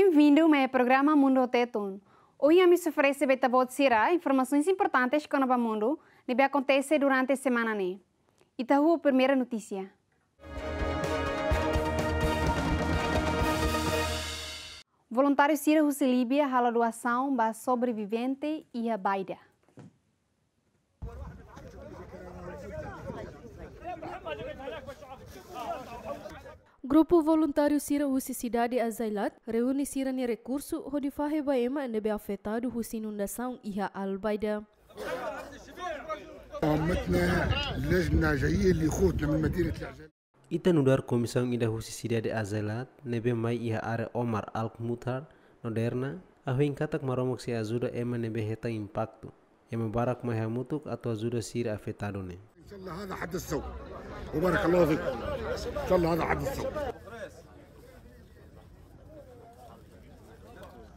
Bem-vindo ao programa Mundo Teton. Hoje me ofereço beta botsira informações importantes que o mundo deve acontecer durante a semana. Né? E a tá primeira notícia. Voluntário Ciro Líbia hala doação para sobrevivente e a Baida. Grupo voluntário sira Husi Cidade Azailat reúne sira ne recurso onde farre baema nebe afetado Husi inundação Iha Albaida. Ita nudar komisang ida husi sida de azelat nebe mai iha are Omar Alk Mutar noderna ahuin katak maromok si azuda ema nebe heta impacto ema barak mahamutuk atau azuda sira afetadone. شاء الله هذا حد السوء وبارك الله فيك ان شاء الله هذا حد السوء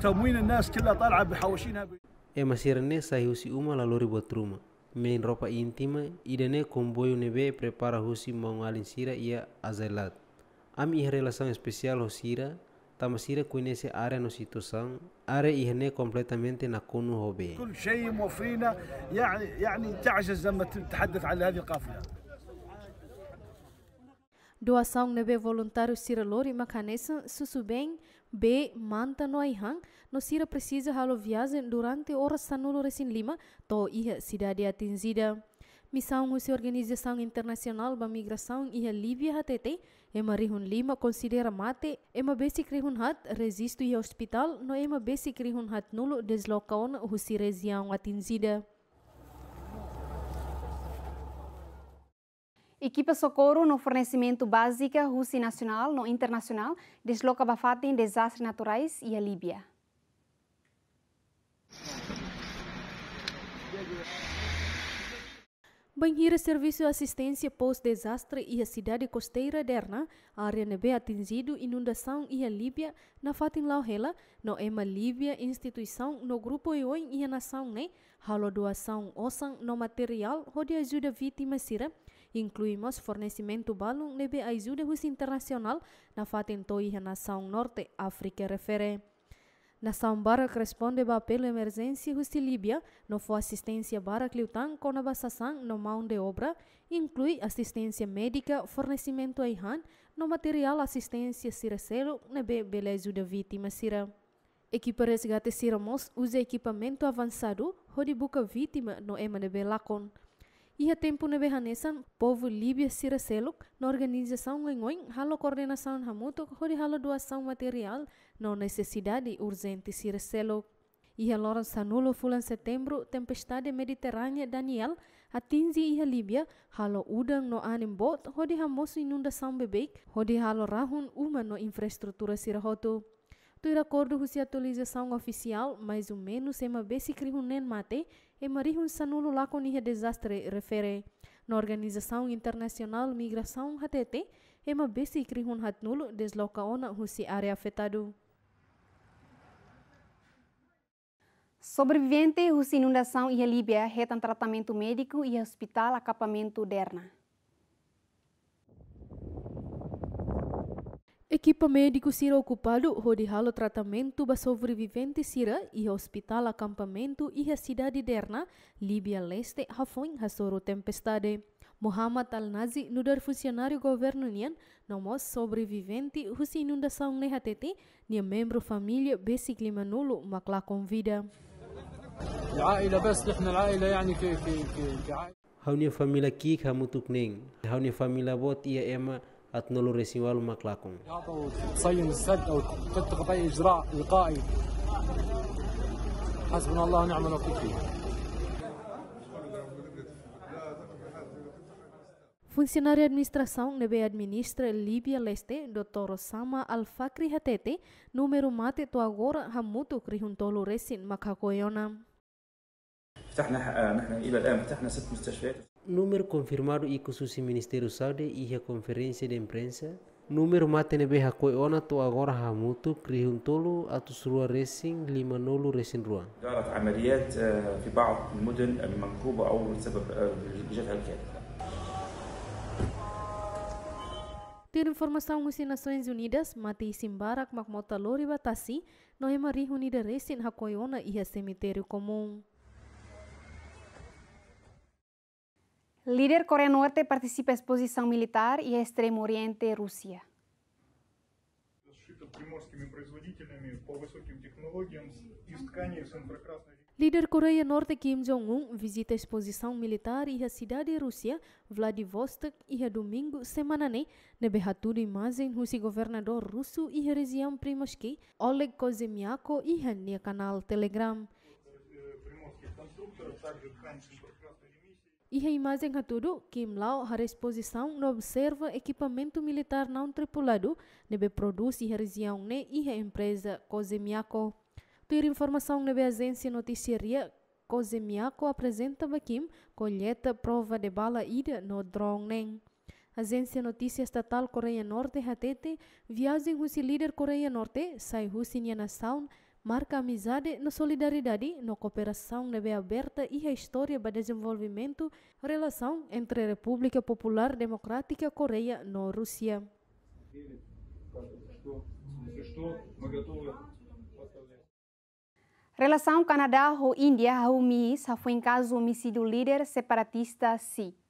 تموين الناس كلها طالعه بحوشينها بحواشينها إيه مسير الناس هيوسي اوما لوري بوتروما من روبا انتيما ايدني كومبويو نبي بريبارا هوسي مونغالين سيرا يا ازيلات ام يهرلا سان سبيسيال هوسيرا tamasira é kuinese área no situação área ihne completamente nakunu hobe كل شيء موفرينه يعني يعني تعجز لما تتحدث على هذه القافله Doação nebe voluntário sira lori makanesa susubeng b manta Noaihan, no sira precisa halo viagem durante horas sanulo resin lima to iha cidade atingida. Missão UC Organização Internacional para Migração e a Líbia HTT, Ema Rihun Lima considera mate, Ema Besi Krihun Hat, resisto e hospital, no Ema Besi Krihun Hat nulo deslocaon Husi região atingida. Equipa Socorro no fornecimento básica Rusi nacional no internacional desloca Bafate em desastres naturais e a Líbia. Banheira Serviço Assistência Pós-Desastre e a cidade costeira Derna, a neve atingido inundação e a Líbia, na Fatin Lauhela, no EMA Líbia, instituição no Grupo Ioin e a Nação NE, halo doação osan no material, rode ajuda vítima sira, incluímos fornecimento balão neve ajuda internacional na Fatin Toi e a Nação Norte, África refere. Nação bara responde ba pela emergência justi Líbia, no foi assistência bara cliutan com a basação no mão de obra, inclui assistência médica, fornecimento a Ihan, no material assistência siracelo, nebe beleza da vítima sira. Equipa resgate siramos usa equipamento avançado, hodibuka vítima no emanebe é lakon. E a tempo na Behanesan, povo Líbia Siraseluk, na organização Ngengoin, halo coordenação Hamuto, hori halo doação material, na necessidade urgente Siraseluk. E a Lawrence Sanulo fulan setembro, tempestade mediterrânea Daniel, atinge a Líbia, halo udang no animbot, hori hamos inundação bebeik, hori halo rahun uma no infraestrutura sirahoto. ir acordo com a atualização oficial, mais ou menos é uma vez nen mate, e marihun sanulu lako desastre refere na Organização Internacional Migração HTT e ma besi krihun hatnulu desloca ona husi área afetado. Sobrevivente russa inundação e a Líbia retam tratamento médico e hospital acampamento Derna. Equipa médico será ocupado ho há halo tratamento ba sobreviventes sira i e hospital acampamento e a cidade derna, Líbia Leste, Hafon, Hasoro Tempestade. Muhammad Al-Nazi, nudar funcionário governo nian, nomos sobrevivente, husi inundação hatete, ni membro família, besi clima nulu makla convida. العائلة بس نحن العائلة يعني في في في كعائلة. هوني فاميلا كيك هاموتوك نين هوني فاميلا بوت يا إما اتنولو ريسي والو ما كلاكم تصين السد او تتخذ اي اجراء لقائي حسبنا الله ونعم الوكيل Funcionário de administração nebe administra Líbia Leste, Dr. Sama Al-Fakri Hatete, número mate to agora hamutu krihuntolo resin makakoyona. فتحنا نحن الى الان فتحنا ست مستشفيات Número confirmado e que o Ministério Saúde e a conferência de imprensa. Número matenebe hakoi ona to agora hamutu krihun tolu atusrua racing lima nolu racing ruan. دارت عمليات في بعض المدن المنكوبة أو بسبب الجبهة الكاملة. Ter informação das Nações Unidas, Mati Simbarak Makmota Lori Batasi, Noema Rihunida Resin Hakoyona e a Cemitério Comum. Líder Coreia Norte participa da exposição militar e Extremo Oriente Rússia. Líder Coreia Norte Kim Jong-un visita a exposição militar e a cidade Rússia Vladivostok e a domingo semana ne nebehatura imagem russo governador russo e a região Primoski, Oleg Kozemiako e a canal Telegram. E a imagem a tudo, Kim Lau, a exposição não observa equipamento militar não tripulado, nebe produz e região ne né, e a empresa Cosemiaco. Ter informação nebe agência noticiaria Cosemiaco apresenta Kim colheita prova de bala ida no drone neng. Né. Agência Notícia Estatal Coreia Norte, HTT, viagem o líder Coreia Norte, sai russo Niana Sound, marca amizade, na solidariedade na cooperação deve aberta e a história para desenvolvimento relação entre a República Popular Democrática Coreia a Rússia. Relação Canadá Índia ou MIS foi em caso homicídio líder separatista Sikh.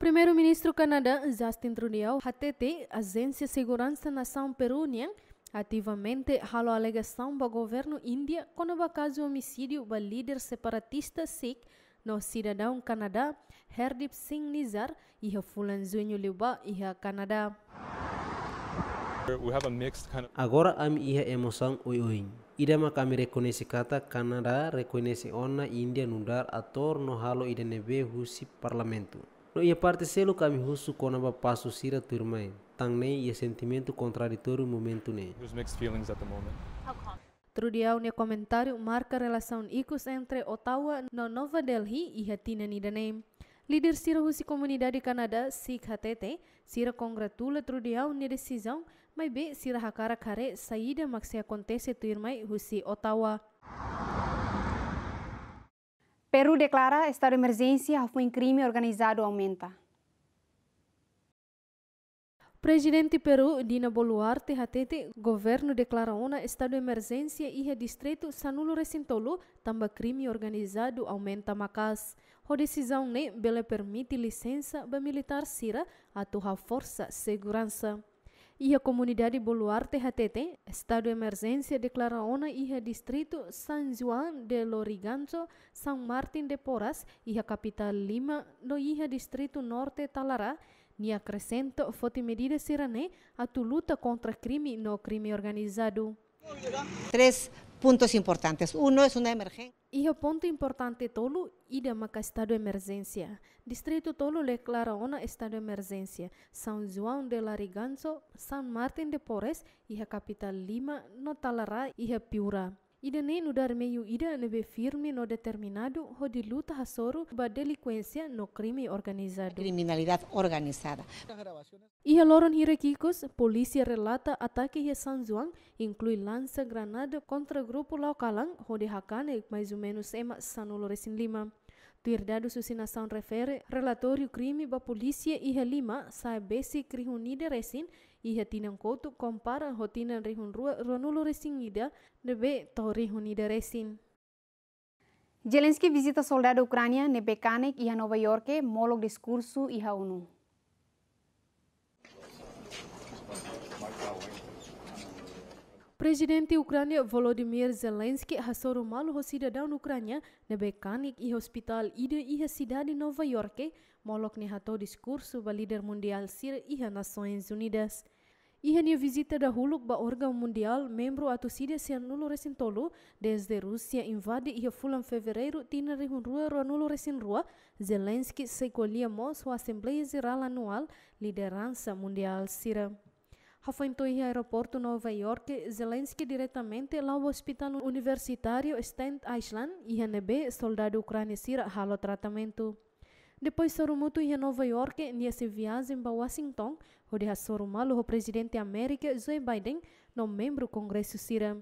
Primeiro-ministro Canadá Justin Trudeau hatete Agência de Segurança Nação Perúnia ativamente halou alegação para o governo Índia quando o caso homicídio do líder separatista Sikh no cidadão Canadá Herdip Singh Nizar e Fulan fulanzinho Liuba e a Canadá. Agora a minha emoção oi oi. Idama kami rekonesi kata Kanada rekonesi ona India nundar ator no halo idenebe husi parlamentu. No ia selo kami husu kona ba pasu sira turmai, tangnei ia sentimento kontradiktoru momentu nei. There's mixed feelings at the moment. Trudiau ne comentário marka relasaun ikus entre Ottawa no Nova Delhi e Hatina Nidanem. husi Ciro husi Kanada si SIC HTT, Ciro congratula Trudiau ne desizaun, mai be sira Hakara Kare saida maxia kontese turmai husi Ottawa. Peru declara estado de emergência e crime organizado aumenta. Presidente Peru Dina Boluarte hatete governo declara uma estado de emergência e distrito Sanulo Recintolo tamba crime organizado aumenta macas. O decisão ne né, bele permite licença para militar sira atuar força segurança. Ia a Boluarte HTT, estado de emergência, declarou e distrito San Juan de Loriganzo, San Martin de Porras iha capital Lima, no iha distrito norte Talara. ni acrescento fote medida sirane a luta contra crime no crime organizado. Tres puntos importantes. Uno es una emergencia. Y punto importante todo y de maca estado de emergencia. Distrito todo le declara una estado de emergencia. San Juan de Lariganzo, San Martín de Porres y la capital Lima no talará y la Piura. Idನ್ನೇನು ida nebe firme no determinado ho ಹೊದಿ luta ಹಸೋರು ba delinquencia no crime organizado. Criminalidad organizada. loron hira hierequicos, polisia relata ataque he San Juan, inclui lança granada contra grupo ho hode hakane mais ou menos ema resin lima. susina saun refere relatório crime ba polícia lima sa saibesi de resin, Iha tinan koutu kompara hotinan rihun ronulu resin ida nebe to rihun ida resin. Zelensky visita soldado Ucrânia nebe kanek iha Nova York molog discurso iha unu. Presidente Ucrânia Volodymyr Zelensky hasoro malu hosida down nebe kanik i hospital ide iha di Nova York molok ne hato diskursu ba lider mundial sir iha Nações Unidas. Iha ne visita da ba organ mundial membro atu sida sian nulu resin tolu desde Rusia invadi iha fulan fevereiro tina nulu resin rua, Zelensky se mos wa assemblea zira lanual lideransa Mundial Sir. Refintou em aeroporto Nova York, Zelensky diretamente lá o hospital universitário Staten Island, INB, soldado ucrânia sira halo tratamento. Depois sorumuto em Nova York, nesse viagem para Washington, onde a sorumalo o presidente América Joe Biden, no membro do Congresso sira.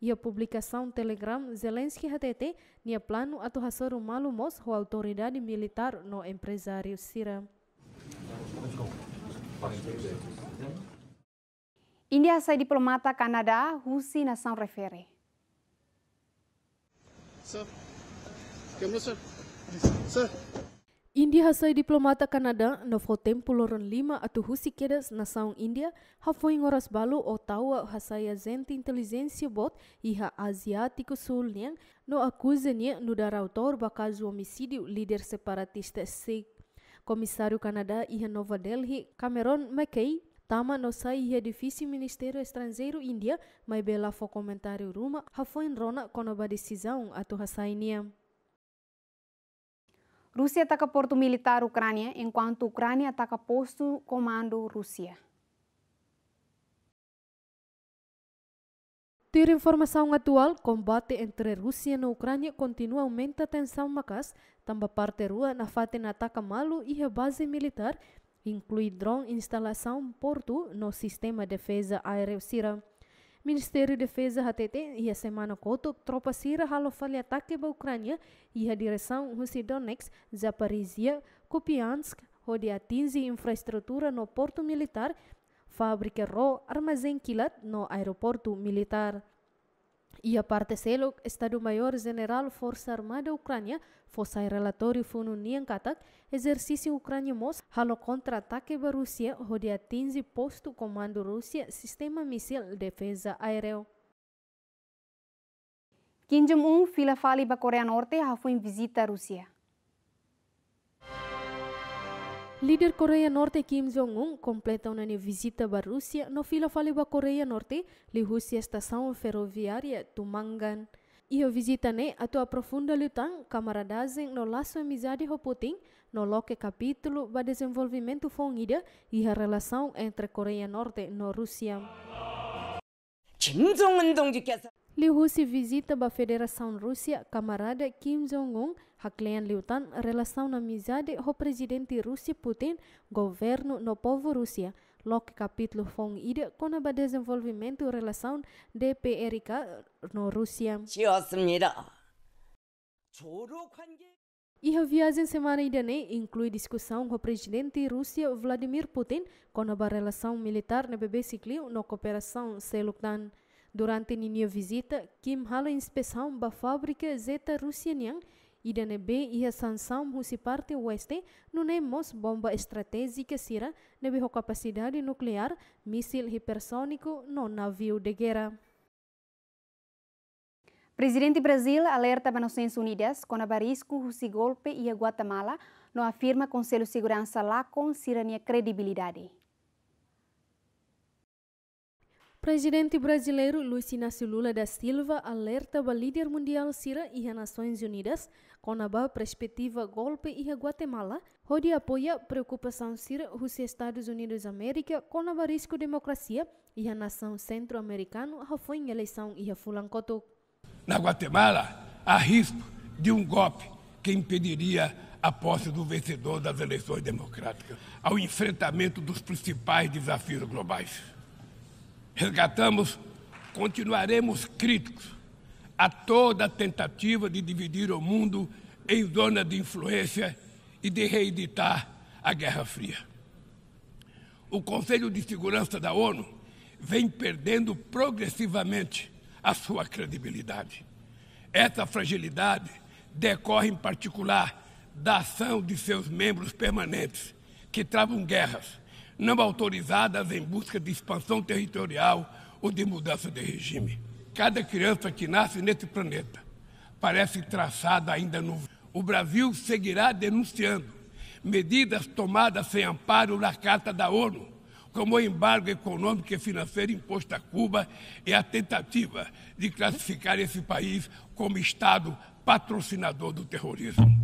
E a publicação Telegram Zelensky HTT, nia plano a sorumalo mos a autoridade militar no empresário sira. Let's go. Let's go. India sai diplomata Canadá, Husi e nação refere. Sir, camera, sir. Sir. India hasai diplomata Kanada na fotem lima atu husi kedas nasaung India hafoi ngoras balu o tawa hasaya zenti bot iha asiático sul no acusa nie nudara autor bakazu homicídio leader separatista Sikh. Comissário Kanada iha Nova Delhi Cameron McKay Tama o ia difícil Ministério Estrangeiro Índia, mas bela fo comentário ruma, ha enrona com a decisão a tua sainia. Rússia ataca porto militar Ucrânia, enquanto Ucrânia ataca posto comando Rússia. Ter informação atual, combate entre Rússia e Ucrânia continua aumenta tensão macas, tamba parte rua na na ataca malu e base militar, inclui drone instalação porto no sistema de defesa aéreo Sira. Ministério de Defesa HTT ia semana koto tropa Sira halo falha ataque ba Ucrânia e a direção Rússia Donetsk, Zaporizhia, Kupiansk, rodeia atinge infraestrutura no porto militar, fábrica ro, armazém quilat no aeroporto militar. E a parte selo, Estado-Maior General Força Armada Ucrânia Fosai relatório funu nian katak, exercisi Ukrania mos halo kontra-atake ba Rusia hodia tinzi postu komando Rusia sistema misil defensa aereo. Kim Jong Un filafali ba Korea Norte hafuin visita Rusia. Líder Korea Norte Kim Jong Un completa una visita ba Rusia no filafali ba Korea Norte li husi estação ferroviária Tumangan. Tumangan. Iho visita ne atua profunda lutang camaradagem no laço amizade Putin, no loque capítulo ba desenvolvimento fongida e a relação entre Coreia Norte no Rússia. Kim jong Liu visita ba Federação Rússia camarada Kim Jong-un haklean liutan relação na amizade ho presidente Rússia Putin governo no povo Rússia. Logo capítulo fong ida o desenvolvimento relação de PRK no Rússia. E a viagem semana idane inclui discussão com o presidente Rússia Vladimir Putin com a relação militar na BB Ciclio na cooperação Selukdan. Durante a minha visita, Kim hala inspeção da fábrica Zeta Russianian IDNB ia sanção husi parte oeste no mos bomba estratégica sira nebe ho capacidade nuclear, míssil hipersônico no navio de guerra. Presidente Brasil alerta para Nações Unidas com abarisco risco de golpe e a Guatemala, não afirma Conselho de Segurança lá com sirania credibilidade. Presidente brasileiro Luiz Inácio Lula da Silva alerta o líder mundial Cira e as Nações Unidas com a perspectiva golpe e a Guatemala, onde apoia preocupação Cira os Estados Unidos América com o risco democracia e a nação centro-americana foi em eleição e a fulancoto. Na Guatemala, há risco de um golpe que impediria a posse do vencedor das eleições democráticas, ao enfrentamento dos principais desafios globais resgatamos, continuaremos críticos a toda tentativa de dividir o mundo em zona de influência e de reeditar a Guerra Fria. O Conselho de Segurança da ONU vem perdendo progressivamente a sua credibilidade. Essa fragilidade decorre, em particular, da ação de seus membros permanentes, que travam guerras, não autorizadas em busca de expansão territorial ou de mudança de regime. Cada criança que nasce nesse planeta parece traçada ainda no. O Brasil seguirá denunciando medidas tomadas sem amparo na Carta da ONU, como o embargo econômico e financeiro imposto a Cuba e a tentativa de classificar esse país como Estado patrocinador do terrorismo.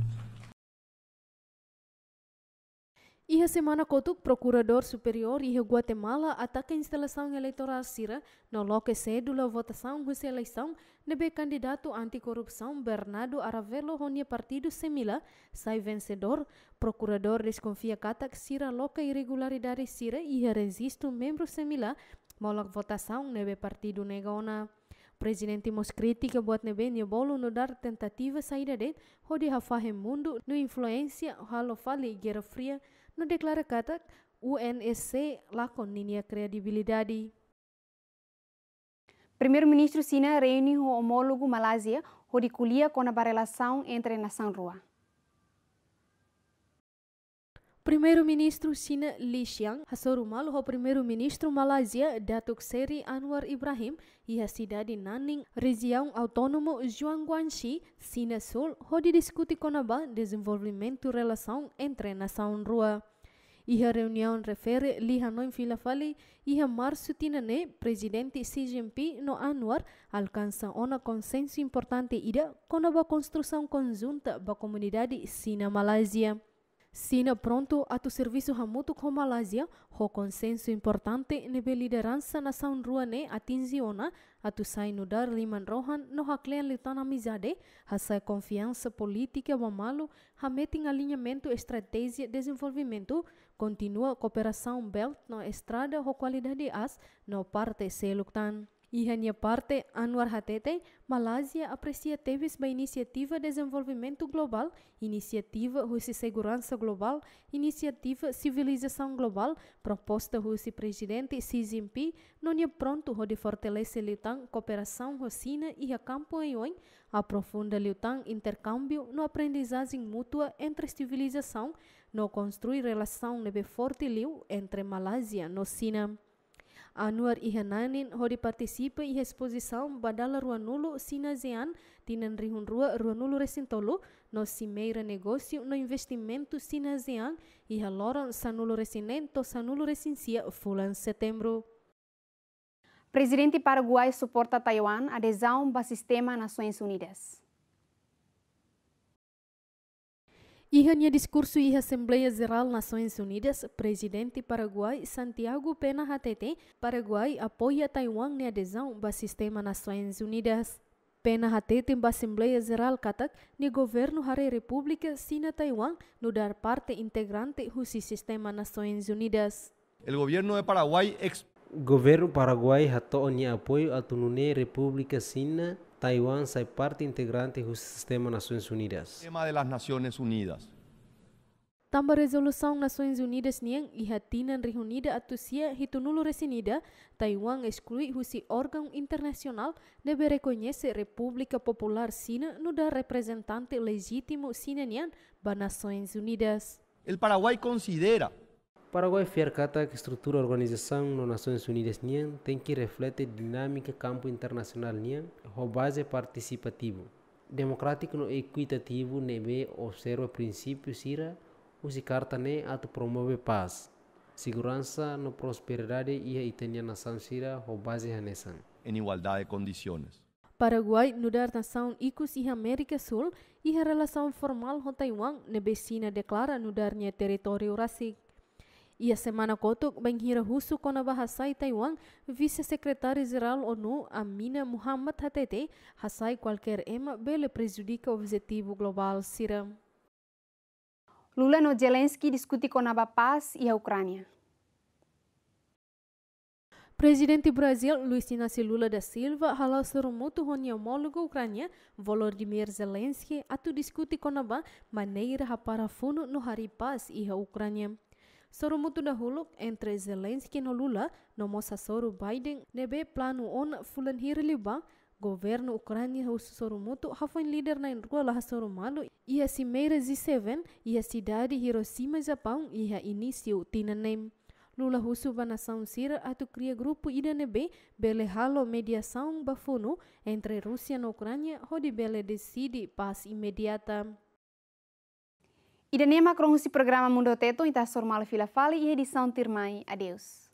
Ia semana kotuk Procurador Superior ia Guatemala ataca instalação eleitoral Sira no loque cedo da votação da seleção nebe candidato anticorrupção Bernardo Aravelo Ronia Partido Semila sai vencedor. Procurador desconfia katak Sira loca irregularidade Sira ia resisto membro Semila molak votação nebe Partido Negona. Presidente mos crítica buat nebe bolo no dar tentativa saída de hodi hafahem mundo no influência halofali guerra fria no declara katak UNSC lakon ninia credibilidade. Primeiro-ministro Sina reúne o homólogo Malásia, onde colhia com a relação entre nação rua. Primeiro-ministro China Li Xiang hasorumal ho primeiro-ministro Malásia Datuk Seri Anwar Ibrahim ia cidade Nanning, região autônomo Zhuangguanxi, Sina Sul, ho didiscute conaba desenvolvimento relação entre nação rua. Iha reunião refere li Hanoi filafali iha março tinane presidente Xi Jinping no Anwar alcança ona consenso importante ida conaba construção conjunta ba comunidade Sina Malásia sina pronto a tu serviço ramuto com Malásia, ho consenso importante nebe liderança nação ruane atingi ona, a tu sai dar liman rohan no haklean litana amizade, sai confiança política a hameting alinhamento estratégia desenvolvimento, continua cooperação belt no estrada ho qualidade as, no parte seluktan. Irânia parte Anwar Hatete, Malásia aprecia Tevis a Iniciativa Desenvolvimento Global, Iniciativa Rússia Segurança Global, Iniciativa Civilização Global, proposta Rússia Presidente Xi Jinping, não é pronto de fortalece Liutan cooperação Rússia e a campo em Oin, aprofunda Liutan intercâmbio no aprendizagem mútua entre civilização, no construir relação nebe forte Liu entre Malásia e China. Anwar Ihananin hori participa e exposição badala ruanulo sinazean tinan rihun rua ruanulo resintolo no cimeira negócio no investimento sinazean e haloran sanulo resinento sanulo resincia fulan setembro. Presidente Paraguai suporta Taiwan adesão ao sistema Nações Unidas. Irania discurso e Assembleia Geral Nações Unidas, presidente Paraguai Santiago Pena HTT, Paraguai apoia Taiwan na adesão ao sistema Nações Unidas. Pena HTT na Assembleia Geral Katak, no governo da República Sina Taiwan, no dar parte integrante do sistema Nações Unidas. O governo de Paraguai ex... Governo Paraguai apoio à República Sina Taiwán sea parte integrante del sistema de Naciones Unidas. Tema de las Naciones Unidas. Tamba resolução Nações Unidas niang ihatinan reunida atusia hitunulu resinida, Taiwan exclui husi órgão internacional debe la República Popular China no da representante legítimo China nian ba Naciones Unidas. El Paraguay considera Paraguai a que estrutura organização nas Nações Unidas NIAN, tem que refletir dinâmica campo internacional NIAN, com base participativa. Democrático e equitativo nebe observa princípios ira, usi carta ne ato promove paz, segurança no prosperidade e a italiana nação ira com base hanesan. Em igualdade de condições. Paraguai nudar nação Icos e América Sul e a relação formal com Taiwan nebe China declara nudarnya território rasik. E a semana kotuk benghira husu kona em Taiwan, vice-secretário-geral ONU Amina Muhammad Hatete, hasai qualquer ema bele prejudica o objetivo global Sira. Lula no Zelensky discute com a paz e a Ucrânia. Presidente Brasil Luiz Inácio Lula da Silva halau serumutu honi homólogo Ucrânia Volodymyr Zelensky atu discute com a maneira para fundo no hari paz e a Ucrânia. Soro mutu na entre Zelensky no Lula no mosa soro Biden nebe planu on fulan hirli bang governo Ucrânia russo Soromoto hafuin leader na Angola soro malu Ia si Meira z 7 ia si dari Hiroshima Jepang ia inisio tina tinanem. Lula husu ba nação sira atu kria grupu ida nebe bele halo media mediação bafono entre Rusia no Ucrânia hodi bele desidi pas imediata. Idenema krongusi programa Mundo Teto, intasor malfila fali, e edição tirmai. Adeus.